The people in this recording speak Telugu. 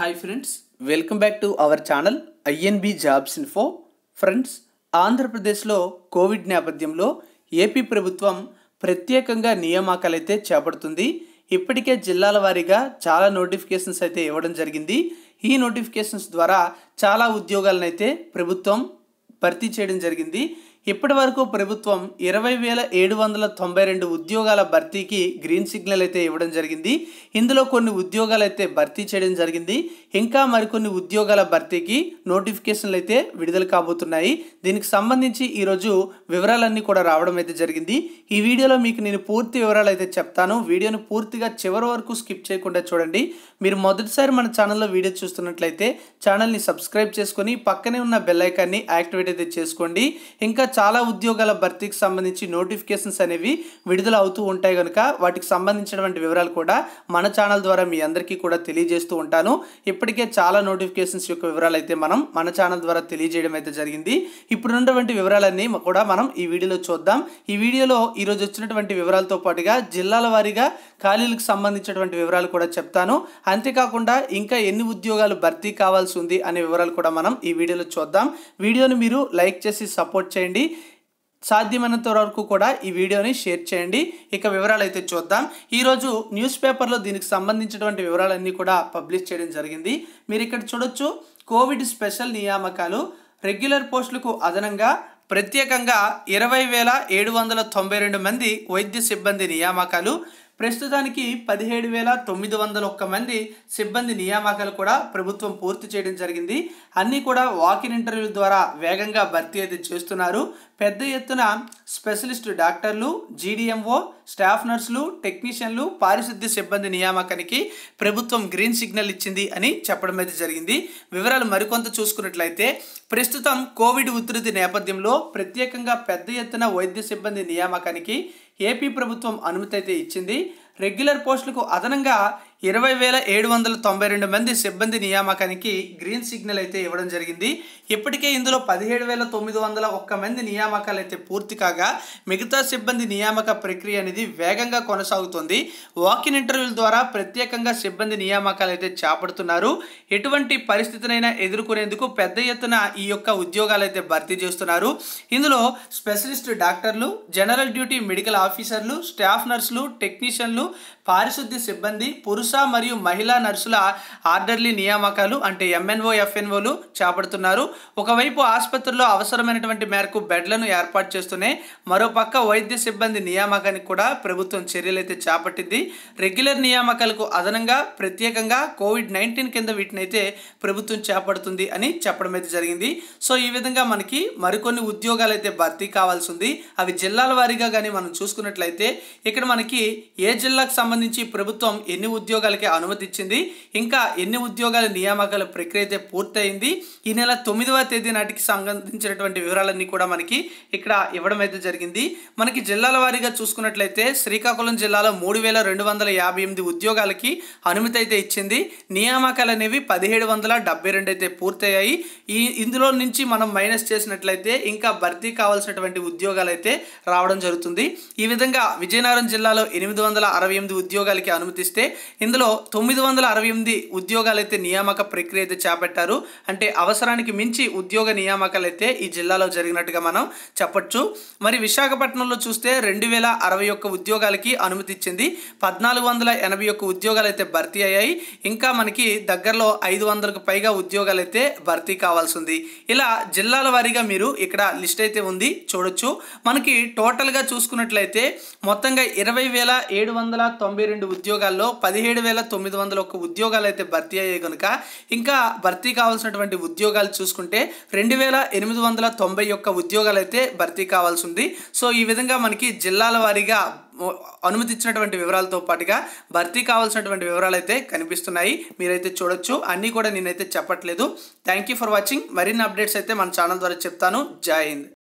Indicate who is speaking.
Speaker 1: hi friends welcome back to our channel I N B jobs info friends ఆంధ్రప్రదేశ్లో కోవిడ్ నేపథ్యంలో ఏపీ ప్రభుత్వం ప్రత్యేకంగా నియామకాలైతే చేపడుతుంది ఇప్పటికే జిల్లాల వారీగా చాలా నోటిఫికేషన్స్ అయితే ఇవ్వడం జరిగింది ఈ నోటిఫికేషన్స్ ద్వారా చాలా ఉద్యోగాలను అయితే ప్రభుత్వం భర్తీ చేయడం జరిగింది ఇప్పటి వరకు ప్రభుత్వం ఇరవై వేల ఏడు వందల తొంభై రెండు ఉద్యోగాల భర్తీకి గ్రీన్ సిగ్నల్ అయితే ఇవ్వడం జరిగింది ఇందులో కొన్ని ఉద్యోగాలు అయితే భర్తీ చేయడం జరిగింది ఇంకా మరికొన్ని ఉద్యోగాల భర్తీకి నోటిఫికేషన్లు అయితే విడుదల కాబోతున్నాయి దీనికి సంబంధించి ఈరోజు వివరాలన్నీ కూడా రావడం అయితే జరిగింది ఈ వీడియోలో మీకు నేను పూర్తి వివరాలు అయితే చెప్తాను వీడియోని పూర్తిగా చివరి వరకు స్కిప్ చేయకుండా చూడండి మీరు మొదటిసారి మన ఛానల్లో వీడియో చూస్తున్నట్లయితే ఛానల్ని సబ్స్క్రైబ్ చేసుకొని పక్కనే ఉన్న బెల్ ఐకాన్ని యాక్టివేట్ అయితే చేసుకోండి ఇంకా చాలా ఉద్యోగాల భర్తీకి సంబంధించి నోటిఫికేషన్స్ అనేవి విడుదల అవుతూ ఉంటాయి కనుక వాటికి సంబంధించినటువంటి వివరాలు కూడా మన ఛానల్ ద్వారా మీ అందరికీ కూడా తెలియజేస్తూ ఉంటాను ఇప్పటికే చాలా నోటిఫికేషన్స్ యొక్క వివరాలు అయితే మనం మన ఛానల్ ద్వారా తెలియజేయడం అయితే జరిగింది ఇప్పుడు ఉన్నటువంటి వివరాలన్నీ కూడా మనం ఈ వీడియోలో చూద్దాం ఈ వీడియోలో ఈరోజు వచ్చినటువంటి వివరాలతో పాటుగా జిల్లాల వారీగా ఖాళీలకు సంబంధించినటువంటి వివరాలు కూడా చెప్తాను అంతేకాకుండా ఇంకా ఎన్ని ఉద్యోగాలు భర్తీ కావాల్సి ఉంది అనే వివరాలు కూడా మనం ఈ వీడియోలో చూద్దాం వీడియోని మీరు లైక్ చేసి సపోర్ట్ చేయండి సాధ్యమైనంత వరకు కూడా ఈ వీడియోని షేర్ చేయండి ఇక వివరాలు అయితే చూద్దాం ఈరోజు న్యూస్ పేపర్లో దీనికి సంబంధించినటువంటి వివరాలన్నీ కూడా పబ్లిష్ చేయడం జరిగింది మీరు ఇక్కడ చూడొచ్చు కోవిడ్ స్పెషల్ నియామకాలు రెగ్యులర్ పోస్టులకు అదనంగా ప్రత్యేకంగా ఇరవై వేల ఏడు వందల తొంభై రెండు మంది వైద్య సిబ్బంది నియామకాలు ప్రస్తుతానికి పదిహేడు వేల తొమ్మిది వందల ఒక్క మంది సిబ్బంది నియామకాలు కూడా ప్రభుత్వం పూర్తి చేయడం జరిగింది అన్నీ కూడా వాకిన్ ఇంటర్వ్యూ ద్వారా వేగంగా భర్తీ అయితే చేస్తున్నారు పెద్ద ఎత్తున స్పెషలిస్ట్ డాక్టర్లు జీడీఎంఓ స్టాఫ్ నర్సులు టెక్నీషియన్లు పారిశుద్ధ్య సిబ్బంది నియామకానికి ప్రభుత్వం గ్రీన్ సిగ్నల్ ఇచ్చింది అని చెప్పడం అయితే జరిగింది వివరాలు మరికొంత చూసుకున్నట్లయితే ప్రస్తుతం కోవిడ్ ఉధృతి నేపథ్యంలో ప్రత్యేకంగా పెద్ద ఎత్తున వైద్య సిబ్బంది నియామకానికి ఏపీ ప్రభుత్వం అనుమతి అయితే ఇచ్చింది రెగ్యులర్ పోస్టులకు అదనంగా ఇరవై వేల ఏడు వందల తొంభై రెండు మంది సిబ్బంది నియామకానికి గ్రీన్ సిగ్నల్ అయితే ఇవ్వడం జరిగింది ఇప్పటికే ఇందులో పదిహేడు వేల తొమ్మిది వందల ఒక్క మంది నియామకాలు అయితే పూర్తి కాగా మిగతా సిబ్బంది నియామక ప్రక్రియ అనేది వేగంగా కొనసాగుతుంది వాకిన్ ఇంటర్వ్యూల ద్వారా ప్రత్యేకంగా సిబ్బంది నియామకాలు అయితే చేపడుతున్నారు ఎటువంటి పరిస్థితినైనా ఎదుర్కొనేందుకు పెద్ద ఎత్తున ఈ యొక్క ఉద్యోగాలు అయితే భర్తీ చేస్తున్నారు ఇందులో స్పెషలిస్ట్ డాక్టర్లు జనరల్ డ్యూటీ మెడికల్ ఆఫీసర్లు స్టాఫ్ నర్సులు టెక్నీషియన్లు పారిశుద్ధ్య సిబ్బంది పురుష మరియు మహిళా నర్సుల ఆర్డర్లీ నియామకాలు అంటే ఎంఎన్ఓ ఎఫ్ఎన్ఓలు చేపడుతున్నారు ఒకవైపు ఆసుపత్రిలో అవసరమైనటువంటి మేరకు బెడ్లను ఏర్పాటు చేస్తూనే మరోపక్క వైద్య సిబ్బంది నియామకానికి కూడా ప్రభుత్వం చర్యలైతే చేపట్టింది రెగ్యులర్ నియామకాలకు అదనంగా ప్రత్యేకంగా కోవిడ్ నైన్టీన్ కింద వీటిని అయితే ప్రభుత్వం చేపడుతుంది అని చెప్పడం అయితే జరిగింది సో ఈ విధంగా మనకి మరికొన్ని ఉద్యోగాలు అయితే భర్తీ కావాల్సి ఉంది అవి జిల్లాల వారీగా కానీ మనం చూసుకున్నట్లయితే ఇక్కడ మనకి ఏ జిల్లా ఉద్యోగులకు సంబంధించి ప్రభుత్వం ఎన్ని ఉద్యోగాలకి అనుమతి ఇచ్చింది ఇంకా ఎన్ని ఉద్యోగాల నియామకాల ప్రక్రియ అయితే పూర్తయింది ఈ నెల తొమ్మిదవ తేదీ నాటికి సంబంధించినటువంటి వివరాలన్నీ కూడా మనకి ఇక్కడ ఇవ్వడం అయితే జరిగింది మనకి జిల్లాల వారీగా చూసుకున్నట్లయితే శ్రీకాకుళం జిల్లాలో మూడు వేల రెండు వందల యాభై ఎనిమిది ఉద్యోగాలకి అనుమతి అయితే ఇచ్చింది నియామకాలు అనేవి పదిహేడు వందల డెబ్బై రెండు అయితే పూర్తయ్యాయి ఈ ఇందులో నుంచి మనం మైనస్ చేసినట్లయితే ఇంకా భర్తీ కావాల్సినటువంటి ఉద్యోగాలు అయితే రావడం జరుగుతుంది ఈ విధంగా విజయనగరం జిల్లాలో ఎనిమిది వందల అరవై అరవై ఎనిమిది ఉద్యోగాలకి అనుమతిస్తే ఇందులో తొమ్మిది వందల అరవై ఎనిమిది ఉద్యోగాలు అయితే నియామక ప్రక్రియ అయితే చేపట్టారు అంటే అవసరానికి మించి ఉద్యోగ నియామకాలు అయితే ఈ జిల్లాలో జరిగినట్టుగా మనం చెప్పొచ్చు మరి విశాఖపట్నంలో చూస్తే రెండు వేల అరవై ఒక్క ఉద్యోగాలకి అనుమతి ఇచ్చింది పద్నాలుగు వందల ఎనభై ఒక్క ఉద్యోగాలు అయితే భర్తీ అయ్యాయి ఇంకా మనకి దగ్గరలో ఐదు వందలకు పైగా ఉద్యోగాలు అయితే భర్తీ కావాల్సి ఉంది ఇలా జిల్లాల వారీగా మీరు ఇక్కడ లిస్ట్ అయితే ఉంది చూడొచ్చు మనకి టోటల్గా చూసుకున్నట్లయితే మొత్తంగా ఇరవై వేల ఏడు వందల వందల తొంభై రెండు ఉద్యోగాల్లో పదిహేడు వేల తొమ్మిది వందల ఒక్క ఉద్యోగాలు అయితే భర్తీ అయ్యాయి కనుక ఇంకా భర్తీ కావాల్సినటువంటి ఉద్యోగాలు చూసుకుంటే రెండు వేల ఎనిమిది వందల తొంభై ఒక్క ఉద్యోగాలు అయితే భర్తీ కావాల్సి ఉంది సో ఈ విధంగా మనకి జిల్లాల వారీగా అనుమతించినటువంటి వివరాలతో పాటుగా భర్తీ కావాల్సినటువంటి వివరాలు అయితే కనిపిస్తున్నాయి మీరైతే చూడొచ్చు అన్నీ కూడా నేనైతే చెప్పట్లేదు థ్యాంక్ యూ ఫర్ వాచింగ్ మరిన్ని అప్డేట్స్ అయితే మన ఛానల్ ద్వారా చెప్తాను జై హింద్